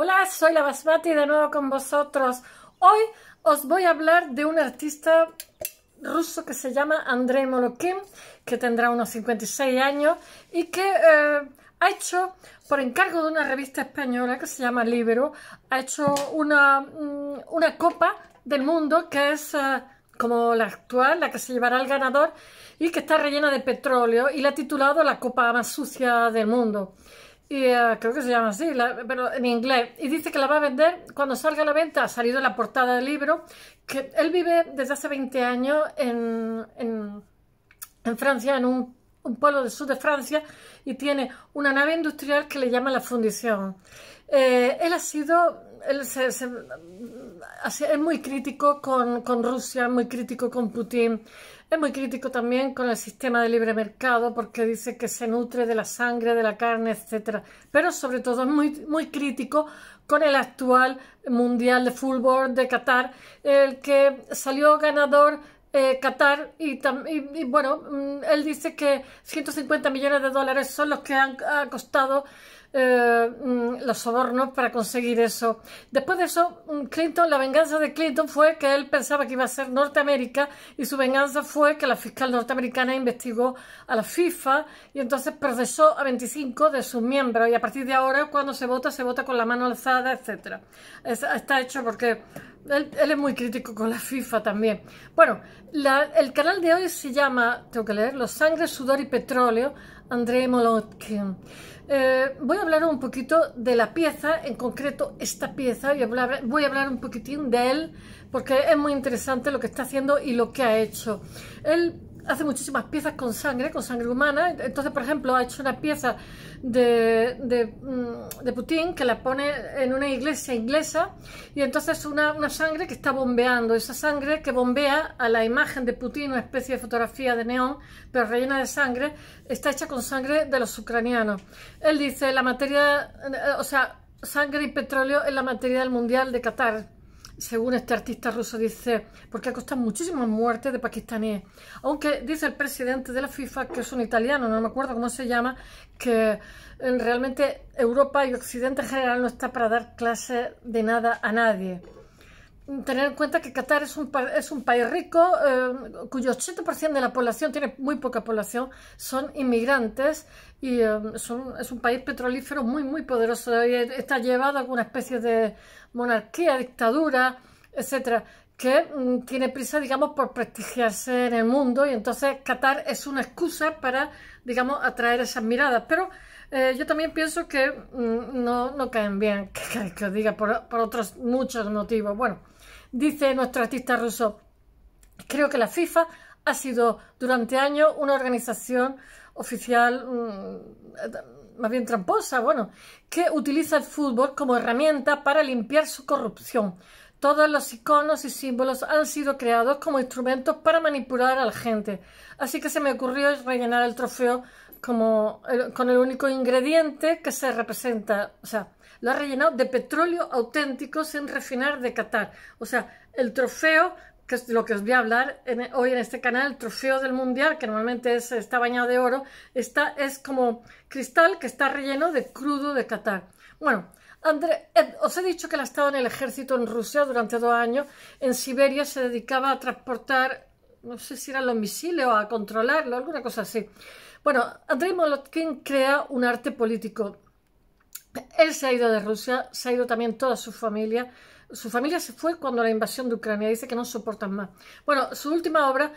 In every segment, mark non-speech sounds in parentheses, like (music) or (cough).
Hola, soy la Basmati de nuevo con vosotros. Hoy os voy a hablar de un artista ruso que se llama Andrei Molokin, que tendrá unos 56 años y que eh, ha hecho, por encargo de una revista española que se llama Libro, ha hecho mm, una, copa del mundo que es... Eh, como la actual, la que se llevará el ganador y que está rellena de petróleo y la ha titulado la copa más sucia del mundo. Y eh, creo que se llama así, pero en inglés. Y dice que la va a vender cuando salga a la venta. Ha salido la portada del libro. Que él vive desde hace 20 años en, en, Francia, en un, pueblo del sur de Francia, y tiene una nave industrial que le llama la fundición. Eh, él ha sido él es muy crítico con, con, Rusia, muy crítico con Putin. Es muy crítico también con el sistema de libre mercado porque dice que se nutre de la sangre, de la carne, etc. Pero sobre todo es muy, muy crítico con el actual Mundial de Fútbol de Qatar, el que salió ganador eh, Qatar y, bueno, mm, él dice que 150 millones de dólares son los que han costado eh, mm, los sobornos para conseguir eso. Después de eso, mm, Clinton, la venganza de Clinton fue que él pensaba que iba a ser Norteamérica y su venganza fue que la fiscal norteamericana investigó a la FIFA y entonces procesó a 25 de sus miembros y a partir de ahora cuando se vota, se vota con la mano alzada, etcétera. está hecho porque él, es muy crítico con la FIFA también. Bueno, el canal de hoy se llama, tengo que leer Los Sangre, Sudor y Petróleo, André Molotkin. Eh, voy a hablar un poquito de la pieza, en concreto esta pieza, y voy a hablar un poquitín de él, porque es muy interesante lo que está haciendo y lo que ha hecho. Él hace muchísimas piezas con sangre, con sangre humana. Entonces, por ejemplo, ha hecho una pieza mm, de, Putin que la pone en una iglesia inglesa y entonces una, una sangre que está bombeando. Esa sangre que bombea a la imagen de Putin, una especie de fotografía de neón, pero rellena de sangre, está hecha con sangre de los ucranianos. Él dice, la materia, eh, o sea, sangre y petróleo es la materia del mundial de Qatar según este artista ruso, dice, porque ha costado muchísimas muertes de pakistaníes. Aunque dice el presidente de la FIFA, que es un italiano, no me acuerdo cómo se llama, que eh, realmente Europa y Occidente en general no está para dar clase de nada a nadie tener en cuenta que Qatar es un, es un país rico, eh, cuyo 80% de la población, tiene muy poca población, son inmigrantes y eh, es un país petrolífero muy, muy poderoso. Y está llevado a alguna especie de monarquía, dictadura, etcétera que mm, tiene prisa, digamos, por prestigiarse en el mundo y entonces Qatar es una excusa para, digamos, atraer esas miradas. Pero eh, yo también pienso que mm, no, no, caen bien, (laughs) que, os diga, por, por, otros muchos motivos. Bueno, Dice nuestro artista ruso, creo que la FIFA ha sido durante años una organización oficial mm, más bien tramposa, bueno, que utiliza el fútbol como herramienta para limpiar su corrupción. Todos los iconos y símbolos han sido creados como instrumentos para manipular a la gente. Así que se me ocurrió rellenar el trofeo como con el único ingrediente que se representa, o sea, lo ha rellenado de petróleo auténtico sin refinar de Qatar. O sea, el trofeo, que es lo que os voy a hablar hoy en este canal, el trofeo del mundial, que normalmente es, está bañado de oro, está, es como cristal que está relleno de crudo de Qatar. Bueno, André, eh, os he dicho que él ha estado en el ejército en Rusia durante dos años. En Siberia se dedicaba a transportar, no sé si eran los misiles o a controlarlo, alguna cosa así. Bueno, Andrei Molotkin crea un arte político él se ha ido de Rusia, se ha ido también toda su familia. Su familia se fue cuando la invasión de Ucrania, dice que no soportan más. Bueno, su última obra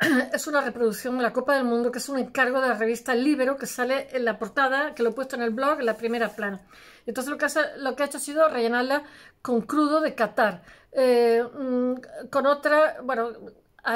(clears throat) es una reproducción de la Copa del Mundo, que es un encargo de la revista Libero, que sale en la portada, que lo he puesto en el blog, en la primera plana. Entonces lo que, lo que ha hecho ha sido rellenarla con crudo de Qatar, eh, mm, con otra, bueno,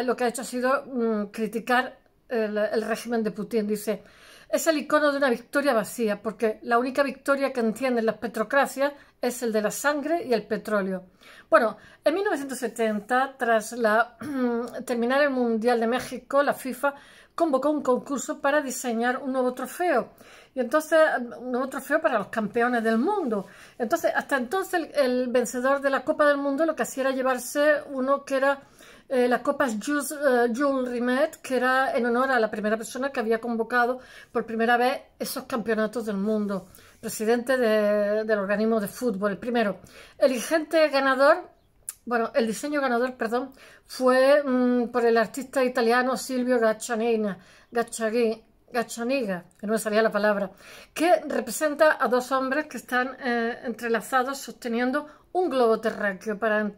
lo que ha hecho ha sido mm, criticar el régimen de Putin. Dice, es el icono de una victoria vacía, porque la única victoria que entienden las petrocracias es el de la sangre y el petróleo. Bueno, en 1970, tras la, (clears throat) terminar el Mundial de México, la FIFA convocó un concurso para diseñar un nuevo trofeo. Y entonces, un nuevo trofeo para los campeones del mundo. Entonces, hasta entonces, el vencedor de la Copa del Mundo lo que hacía era llevarse uno que era las eh, la copa eh, Jules, Rimet, que era en honor a la primera persona que había convocado por primera vez esos campeonatos del mundo, presidente del organismo de fútbol. El primero, el ingente ganador, bueno, el diseño ganador, perdón, fue mm, por el artista italiano Silvio gaccianiga Gachaniga, que no me salía la palabra, que representa a dos hombres que están eh, entrelazados sosteniendo un globo terráqueo. Para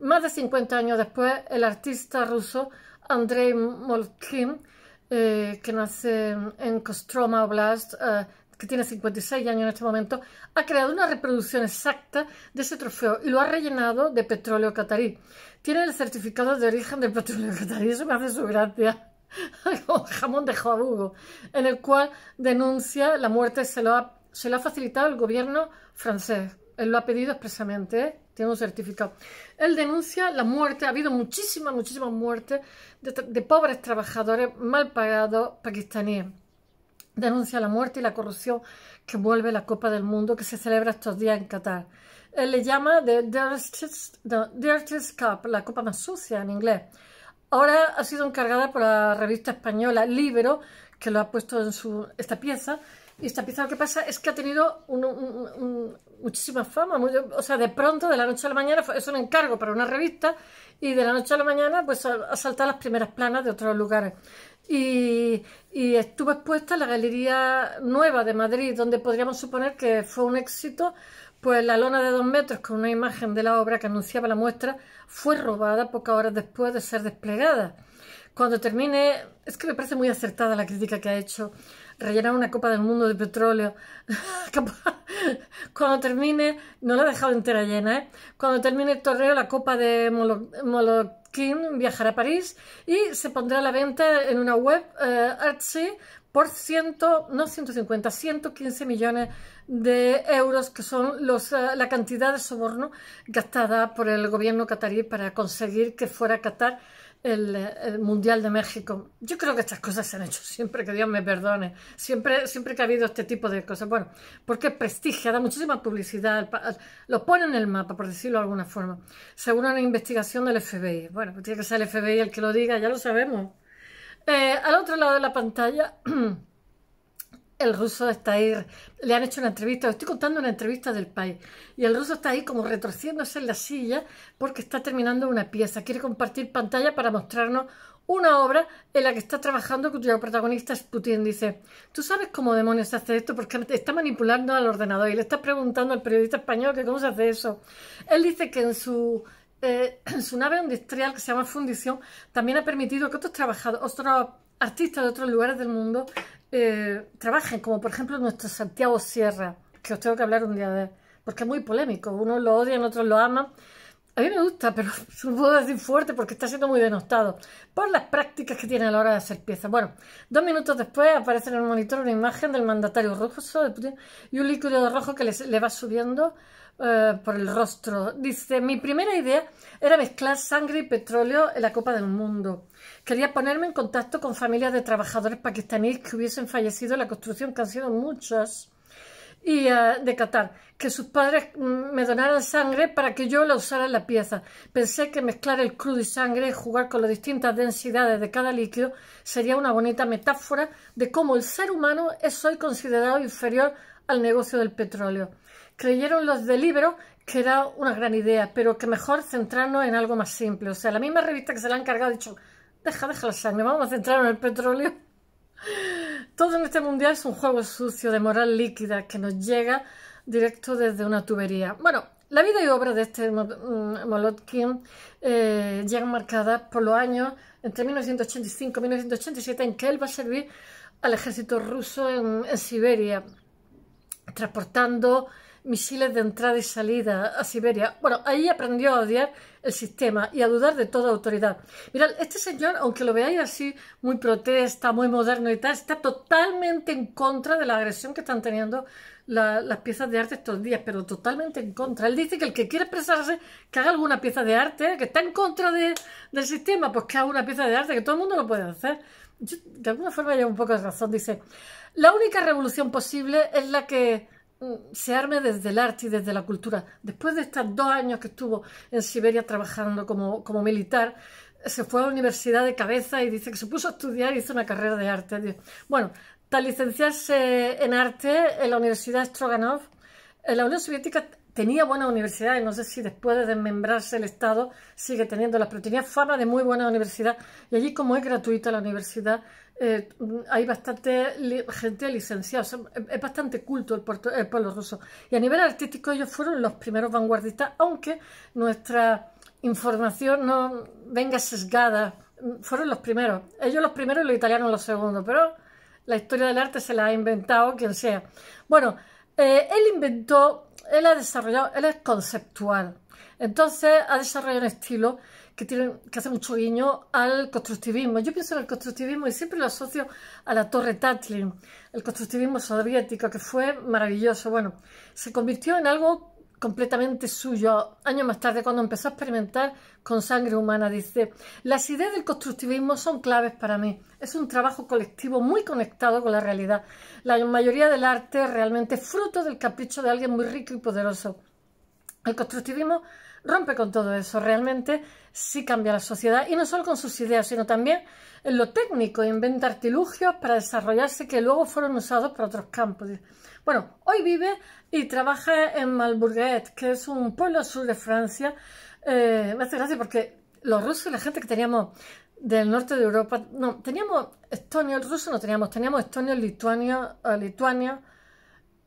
más de 50 años después, el artista ruso Andrei Molkin, eh, que nace en Kostroma Oblast, eh, que tiene 56 años en este momento, ha creado una reproducción exacta de ese trofeo y lo ha rellenado de petróleo catarí. Tiene el certificado de origen del petróleo catarí, eso me hace su gracia. (laughs) jamón de joabugo, en el cual denuncia la muerte se se lo ha facilitado el gobierno francés él lo ha pedido expresamente, tiene un certificado. Él denuncia la muerte, ha habido muchísimas, muchísimas muertes de, pobres trabajadores mal pagados pakistaníes. Denuncia la muerte y la corrupción que vuelve la Copa del Mundo que se celebra estos días en Qatar. Él le llama The Cup, la copa más sucia en inglés. Ahora ha sido encargada por la revista española Libero, que lo ha puesto en su, esta pieza, y esta pieza lo que pasa es que ha tenido muchísima fama. o sea, de pronto, de la noche a la mañana, es un encargo para una revista y de la noche a la mañana pues ha saltado las primeras planas de otros lugares. Y, y, estuvo expuesta en la Galería Nueva de Madrid, donde podríamos suponer que fue un éxito, pues la lona de dos metros con una imagen de la obra que anunciaba la muestra fue robada pocas horas después de ser desplegada. Cuando termine, es que me parece muy acertada la crítica que ha hecho rellenar una copa del mundo de petróleo. (laughs) Cuando termine, no la he dejado entera llena, ¿eh? Cuando termine el torneo, la copa de Molokin viajará a París y se pondrá a la venta en una web eh, por ciento, no 150, 115 millones de euros, que son los, eh, la cantidad de soborno gastada por el gobierno catarí para conseguir que fuera Qatar el, Mundial de México. Yo creo que estas cosas se han hecho siempre, que Dios me perdone. Siempre, siempre que ha habido este tipo de cosas. Bueno, porque prestigia, da muchísima publicidad, lo pone en el mapa, por decirlo de alguna forma. Según una investigación del FBI. Bueno, pues tiene que ser el FBI el que lo diga, ya lo sabemos. Eh, al otro lado de la pantalla... (clears throat) el ruso está ahí, le han hecho una entrevista, estoy contando una entrevista del país, y el ruso está ahí como retorciéndose en la silla porque está terminando una pieza, quiere compartir pantalla para mostrarnos una obra en la que está trabajando cuyo protagonista es Putin. Dice, ¿tú sabes cómo demonios se hace esto? Porque está manipulando al ordenador y le está preguntando al periodista español que cómo se hace eso. Él dice que en su eh, en su nave industrial que se llama Fundición también ha permitido que otros trabajadores, otros artistas de otros lugares del mundo eh, trabajen, como por ejemplo nuestro Santiago Sierra, que os tengo que hablar un día de porque es muy polémico, unos lo odian, otros lo aman. A mí me gusta, pero (laughs) puedo decir fuerte porque está siendo muy denostado por las prácticas que tiene a la hora de hacer piezas. Bueno, dos minutos después aparece en el monitor una imagen del mandatario ruso y un líquido rojo que le va subiendo eh, por el rostro. Dice, mi primera idea era mezclar sangre y petróleo en la Copa del Mundo. Quería ponerme en contacto con familias de trabajadores pakistaníes que hubiesen fallecido en la construcción, que han sido muchas, y eh, de Qatar, que sus padres mm, me donaran sangre para que yo la usara en la pieza. Pensé que mezclar el crudo y sangre y jugar con las distintas densidades de cada líquido sería una bonita metáfora de cómo el ser humano es hoy considerado inferior al negocio del petróleo creyeron los del libro que era una gran idea, pero que mejor centrarnos en algo más simple. O sea, la misma revista que se la ha encargado ha dicho, deja, deja la sangre, vamos a centrarnos en el petróleo. (laughs) Todo en este mundial es un juego sucio de moral líquida que nos llega directo desde una tubería. Bueno, la vida y obra de este mm, Molotkin eh, llegan marcadas por los años entre 1985 y 1987 en que él va a servir al ejército ruso en Siberia, transportando misiles de entrada y salida a Siberia. Bueno, ahí aprendió a odiar el sistema y a dudar de toda autoridad. Mirad, este señor, aunque lo veáis así, muy protesta, muy moderno y tal, está totalmente en contra de la agresión que están teniendo las piezas de arte estos días, pero totalmente en contra. Él dice que el que quiere expresarse, que haga alguna pieza de arte, que está en contra de, del sistema, pues que haga una pieza de arte, que todo el mundo lo puede hacer. de alguna forma lleva un poco de razón. Dice, la única revolución posible es la que Mm, se arme desde el arte y desde la cultura. Después de estos dos años que estuvo en Siberia trabajando como, como militar, se fue a la universidad de cabeza y dice que se puso a estudiar y hizo una carrera de arte. Bueno, tal licenciarse en arte en la Universidad Stroganov, en la Unión Soviética tenía buenas universidades, no sé si después de desmembrarse el Estado sigue teniéndolas, pero tenía fama de muy buena universidad y allí como es gratuita la universidad eh, hay bastante gente licenciada, es bastante culto el, el, pueblo ruso. Y a nivel artístico ellos fueron los primeros vanguardistas, aunque nuestra información no venga sesgada, fueron los primeros. Ellos los primeros y los italianos los segundos, pero la historia del arte se la ha inventado quien sea. Bueno, eh, él inventó, él ha desarrollado, él es conceptual. Entonces ha desarrollado un estilo que, hace mucho guiño al constructivismo. Yo pienso en el constructivismo y siempre lo asocio a la torre Tatlin, el constructivismo soviético, que fue maravilloso. Bueno, se convirtió en algo completamente suyo años más tarde cuando empezó a experimentar con sangre humana. Dice, las ideas del constructivismo son claves para mí. Es un trabajo colectivo muy conectado con la realidad. La mayoría del arte es realmente fruto del capricho de alguien muy rico y poderoso. El constructivismo rompe con todo eso, realmente sí cambia la sociedad, y no solo con sus ideas, sino también en lo técnico, inventa artilugios para desarrollarse que luego fueron usados para otros campos. Bueno, hoy vive y trabaja en Malburguet, que es un pueblo sur de Francia. Eh, me hace gracia porque los rusos y la gente que teníamos del norte de Europa, no, teníamos Estonia, el ruso no teníamos, teníamos Estonia, Lituania, eh, Lituania,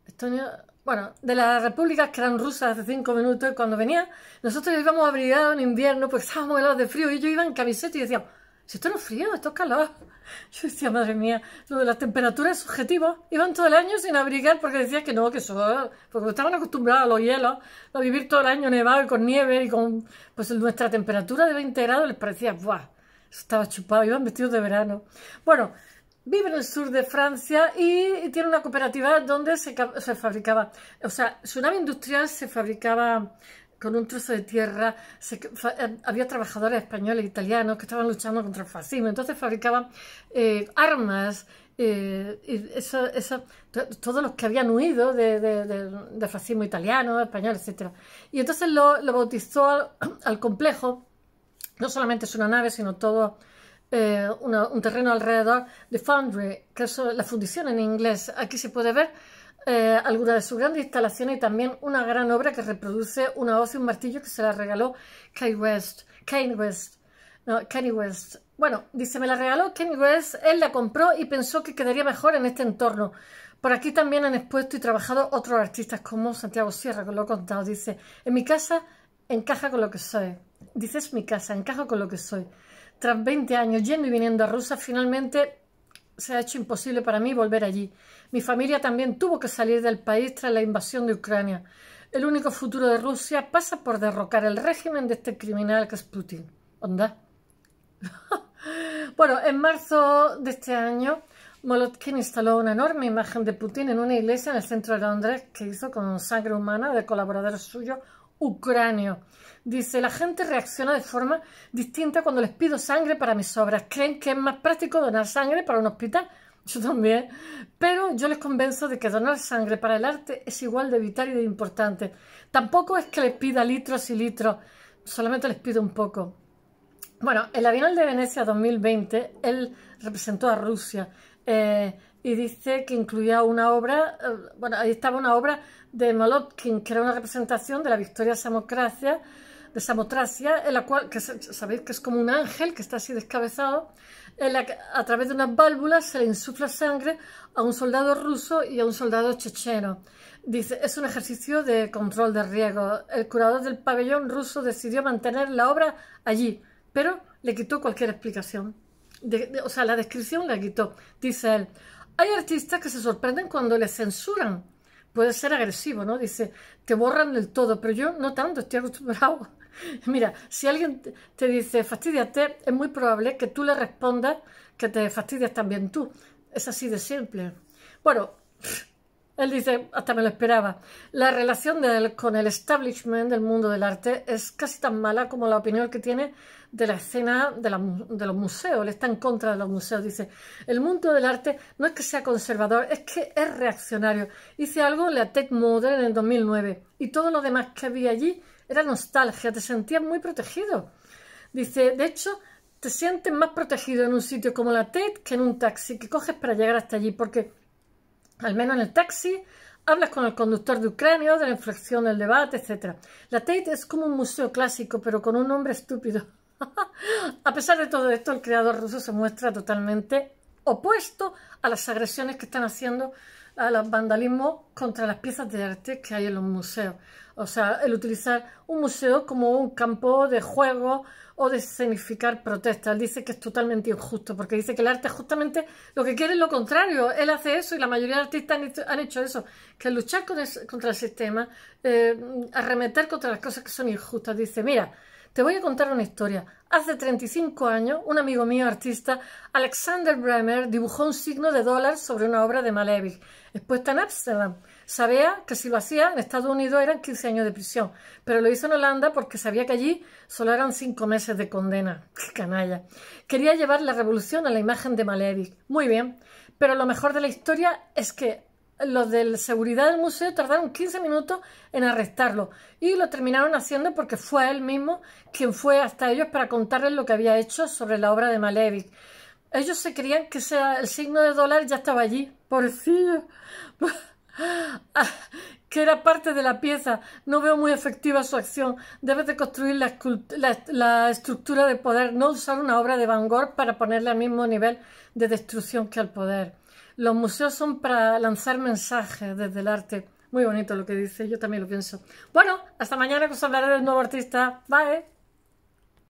Estonia, bueno, de las repúblicas que eran rusas hace cinco minutos, cuando venía, nosotros íbamos abrigados en invierno porque estábamos helados de frío y ellos iban en camiseta y decían, si esto no es frío, esto es calor. (laughs) Yo decía, madre mía, lo de las temperaturas subjetivas. Iban todo el año sin abrigar porque decían que no, que eso, porque estaban acostumbrados a los hielos, a vivir todo el año nevado y con nieve y con, pues nuestra temperatura de 20 grados les parecía, ¡buah! estaba chupado, iban vestidos de verano. Bueno, vive en el sur de Francia y tiene una cooperativa donde se, fabricaba, o sea, su nave industrial se fabricaba con un trozo de tierra, eh, había trabajadores españoles e italianos que estaban luchando contra el fascismo, entonces fabricaban eh, armas, eh, y todos los que habían huido del fascismo italiano, español, etc. Y entonces lo, bautizó (clears throat) al complejo, no solamente es una nave, sino todo eh, un terreno alrededor de Foundry, que es la fundición en inglés. Aquí se puede ver eh, alguna algunas de sus grandes instalaciones y también una gran obra que reproduce una hoz y un martillo que se la regaló Kanye West. Kanye West. West. Bueno, dice, me la regaló Kanye West, él la compró y pensó que quedaría mejor en este entorno. Por aquí también han expuesto y trabajado otros artistas como Santiago Sierra, que lo he contado. Dice, en mi casa encaja con lo que soy. Dice, es mi casa, encaja con lo que soy tras 20 años yendo y viniendo a Rusia, finalmente se ha hecho imposible para mí volver allí. Mi familia también tuvo que salir del país tras la invasión de Ucrania. El único futuro de Rusia pasa por derrocar el régimen de este criminal que es Putin. ¿Onda? (laughs) bueno, en marzo de este año, Molotkin instaló una enorme imagen de Putin en una iglesia en el centro de Londres que hizo con sangre humana de colaboradores suyos ucranio. Dice, la gente reacciona de forma distinta cuando les pido sangre para mis obras. Creen que es más práctico donar sangre para un hospital. (laughs) Yo también. Pero yo les convenzo de que donar sangre para el arte es igual de vital y de importante. Tampoco es que les pida litros y litros. Solamente les pido un poco. Bueno, el Bienal de Venecia 2020, él representó a Rusia. Eh, y dice que incluía una obra, eh, bueno, ahí estaba una obra de Molotkin, que era una representación de la victoria de Samotracia, en la cual, que sabéis que es como un ángel que está así descabezado, en la a través de unas válvulas se le insufla sangre a un soldado ruso y a un soldado checheno. Dice, es un ejercicio de control de riego. El curador del pabellón ruso decidió mantener la obra allí, pero le quitó cualquier explicación. o sea, la descripción la quitó. Dice él, hay artistas que se sorprenden cuando les censuran. Puede ser agresivo, ¿no? Dice, te borran del todo, pero yo no tanto, estoy acostumbrado. (laughs) Mira, si alguien te dice fastidiate, es muy probable que tú le respondas que te fastidias también tú. Es así de simple. Bueno, él dice, hasta me lo esperaba. La relación con el establishment del mundo del arte es casi tan mala como la opinión que tiene de la escena de, los museos. Él está en contra de los museos. Dice, el mundo del arte no es que sea conservador, es que es reaccionario. Hice algo en la TED Modern en el 2009 y todo lo demás que había allí era nostalgia, te sentías muy protegido. Dice, de hecho, te sientes más protegido en un sitio como la TED que en un taxi que coges para llegar hasta allí, porque al menos en el taxi, hablas con el conductor de Ucrania, de la inflexión del debate, etc. La Tate es como un museo clásico, pero con un nombre estúpido. (laughs) a pesar de todo esto, el creador ruso se muestra totalmente opuesto a las agresiones que están haciendo al los contra las piezas de arte que hay en los museos. O sea, el utilizar un museo como un campo de juego o de escenificar protestas. dice que es totalmente injusto, porque dice que el arte es justamente lo que quiere es lo contrario. Él hace eso y la mayoría de artistas han hecho, eso, que luchar contra el sistema, eh, arremeter contra las cosas que son injustas. Dice, mira, te voy a contar una historia. Hace 35 años, un amigo mío artista, Alexander Bremer, dibujó un signo de dólar sobre una obra de Malevich, expuesta en Amsterdam. Sabía que si lo hacía en Estados Unidos eran 15 años de prisión, pero lo hizo en Holanda porque sabía que allí solo eran 5 meses de condena. (laughs) ¡Qué canalla! Quería llevar la revolución a la imagen de Malevich. Muy bien, pero lo mejor de la historia es que los de seguridad del museo tardaron 15 minutos en arrestarlo y lo terminaron haciendo porque fue él mismo quien fue hasta ellos para contarles lo que había hecho sobre la obra de Malevich. Ellos se creían que sea el signo de dólar ya estaba allí, por fin, (laughs) que era parte de la pieza. No veo muy efectiva su acción. Debes de construir la, estructura de poder, no usar una obra de Van Gogh para ponerle al mismo nivel de destrucción que al poder. Los museos son para lanzar mensajes desde el arte. Muy bonito lo que dice, yo también lo pienso. Bueno, hasta mañana que os hablaré del nuevo artista. Bye.